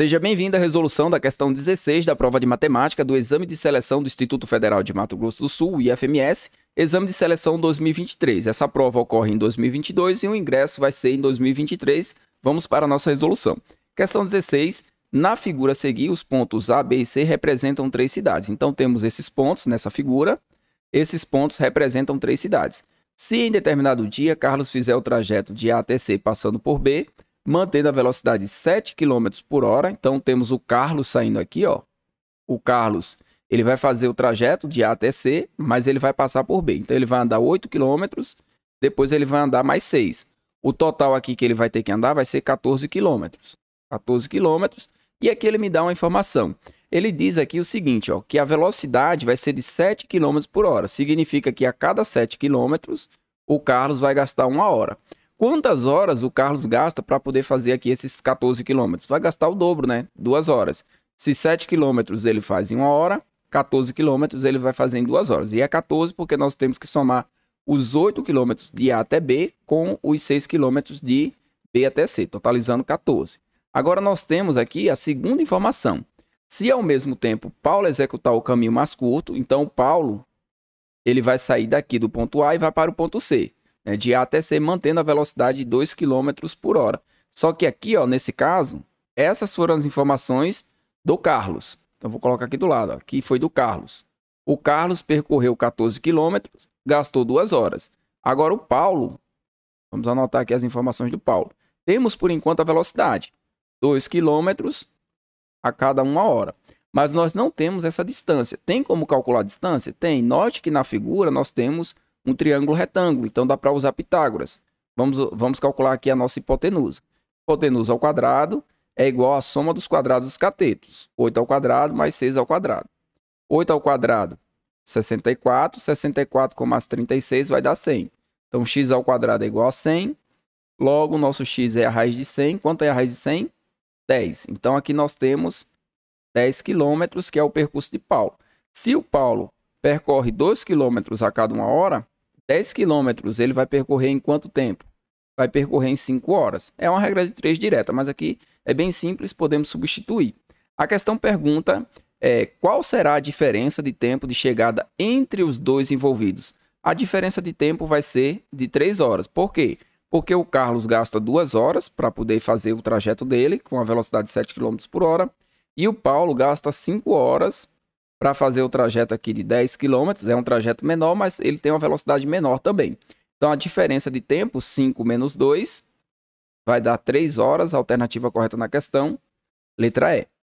Seja bem-vindo à resolução da questão 16 da prova de matemática do Exame de Seleção do Instituto Federal de Mato Grosso do Sul, IFMS, Exame de Seleção 2023. Essa prova ocorre em 2022 e o ingresso vai ser em 2023. Vamos para a nossa resolução. Questão 16. Na figura a seguir, os pontos A, B e C representam três cidades. Então, temos esses pontos nessa figura. Esses pontos representam três cidades. Se em determinado dia Carlos fizer o trajeto de A até C passando por B, mantendo a velocidade de 7 km por hora. Então temos o Carlos saindo aqui, ó. O Carlos, ele vai fazer o trajeto de A até C, mas ele vai passar por B. Então ele vai andar 8 km, depois ele vai andar mais 6. O total aqui que ele vai ter que andar vai ser 14 km. 14 km. E aqui ele me dá uma informação. Ele diz aqui o seguinte, ó, que a velocidade vai ser de 7 km por hora. Significa que a cada 7 km, o Carlos vai gastar uma hora. Quantas horas o Carlos gasta para poder fazer aqui esses 14 quilômetros? Vai gastar o dobro, né? Duas horas. Se 7 quilômetros ele faz em uma hora, 14 quilômetros ele vai fazer em duas horas. E é 14 porque nós temos que somar os 8 quilômetros de A até B com os 6 quilômetros de B até C, totalizando 14. Agora nós temos aqui a segunda informação. Se ao mesmo tempo Paulo executar o caminho mais curto, então Paulo ele vai sair daqui do ponto A e vai para o ponto C né, de A até C, mantendo a velocidade de 2 km por hora. Só que aqui, ó, nesse caso, essas foram as informações do Carlos. Então, vou colocar aqui do lado. Ó. Aqui foi do Carlos. O Carlos percorreu 14 quilômetros, gastou 2 horas. Agora, o Paulo, vamos anotar aqui as informações do Paulo. Temos, por enquanto, a velocidade. 2 quilômetros a cada uma hora. Mas nós não temos essa distância. Tem como calcular a distância? Tem. Note que na figura nós temos um triângulo retângulo, então dá para usar Pitágoras. Vamos, vamos calcular aqui a nossa hipotenusa. Hipotenusa ao quadrado é igual à soma dos quadrados dos catetos. 8 ao quadrado mais 6 ao quadrado. 8 ao quadrado, 64. 64 com mais 36 vai dar 100. Então, x ao quadrado é igual a 100. Logo, nosso x é a raiz de 100. Quanto é a raiz de 100? 10. Então, aqui nós temos 10 quilômetros, que é o percurso de Paulo. Se o Paulo percorre 2 quilômetros a cada uma hora, 10 quilômetros ele vai percorrer em quanto tempo? Vai percorrer em 5 horas. É uma regra de 3 direta, mas aqui é bem simples, podemos substituir. A questão pergunta é qual será a diferença de tempo de chegada entre os dois envolvidos? A diferença de tempo vai ser de 3 horas. Por quê? Porque o Carlos gasta 2 horas para poder fazer o trajeto dele com a velocidade de 7 km por hora e o Paulo gasta 5 horas para fazer o trajeto aqui de 10 km, é um trajeto menor, mas ele tem uma velocidade menor também. Então a diferença de tempo, 5 menos 2, vai dar 3 horas, alternativa correta na questão, letra E.